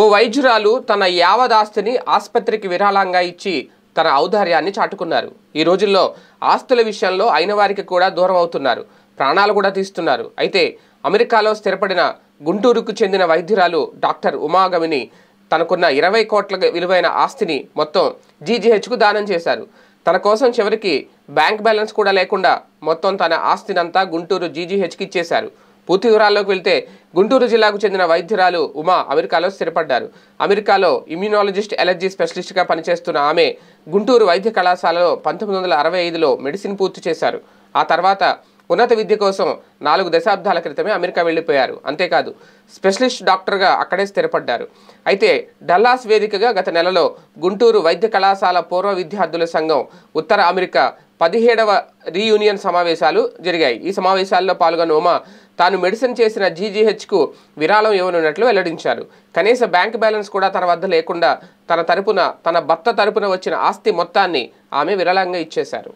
ఓ వైద్యురాలు తన యావదాస్తిని ఆసుపత్రికి విరాళంగా ఇచ్చి తన ఔదార్యాన్ని చాటుకున్నారు ఈ రోజుల్లో ఆస్తుల విషయంలో అయిన వారికి కూడా దూరం అవుతున్నారు ప్రాణాలు కూడా తీస్తున్నారు అయితే అమెరికాలో స్థిరపడిన గుంటూరుకు చెందిన వైద్యురాలు డాక్టర్ ఉమాగమిని తనకున్న ఇరవై కోట్ల విలువైన ఆస్తిని మొత్తం జీజీహెచ్కు దానం చేశారు తన కోసం చివరికి బ్యాంక్ బ్యాలెన్స్ కూడా లేకుండా మొత్తం తన ఆస్తినంతా గుంటూరు జీజీహెచ్కి ఇచ్చేశారు పూర్తి వివరాల్లోకి వెళ్తే గుంటూరు జిల్లాకు చెందిన వైద్యురాలు ఉమా అమెరికాలో స్థిరపడ్డారు అమెరికాలో ఇమ్యూనాలజిస్ట్ ఎలర్జీ స్పెషలిస్ట్గా పనిచేస్తున్న ఆమె గుంటూరు వైద్య కళాశాలలో పంతొమ్మిది వందల అరవై ఐదులో మెడిసిన్ పూర్తి చేశారు ఆ తర్వాత ఉన్నత విద్య కోసం నాలుగు దశాబ్దాల క్రితమే అమెరికా వెళ్ళిపోయారు అంతేకాదు స్పెషలిస్ట్ డాక్టర్గా అక్కడే స్థిరపడ్డారు అయితే డల్లాస్ వేదికగా గత నెలలో గుంటూరు వైద్య కళాశాల పూర్వ విద్యార్థుల సంఘం ఉత్తర అమెరికా పదిహేడవ రీయూనియన్ సమావేశాలు జరిగాయి ఈ సమావేశాల్లో పాల్గొన్న ఉమా తాను మెడిసిన్ చేసిన జీజీహెచ్కు విరాళం ఇవ్వనున్నట్లు వెల్లడించారు కనీస బ్యాంక్ బ్యాలెన్స్ కూడా తన వద్ద లేకుండా తన తరపున తన భర్త తరపున వచ్చిన ఆస్తి మొత్తాన్ని ఆమె విరాళంగా ఇచ్చేశారు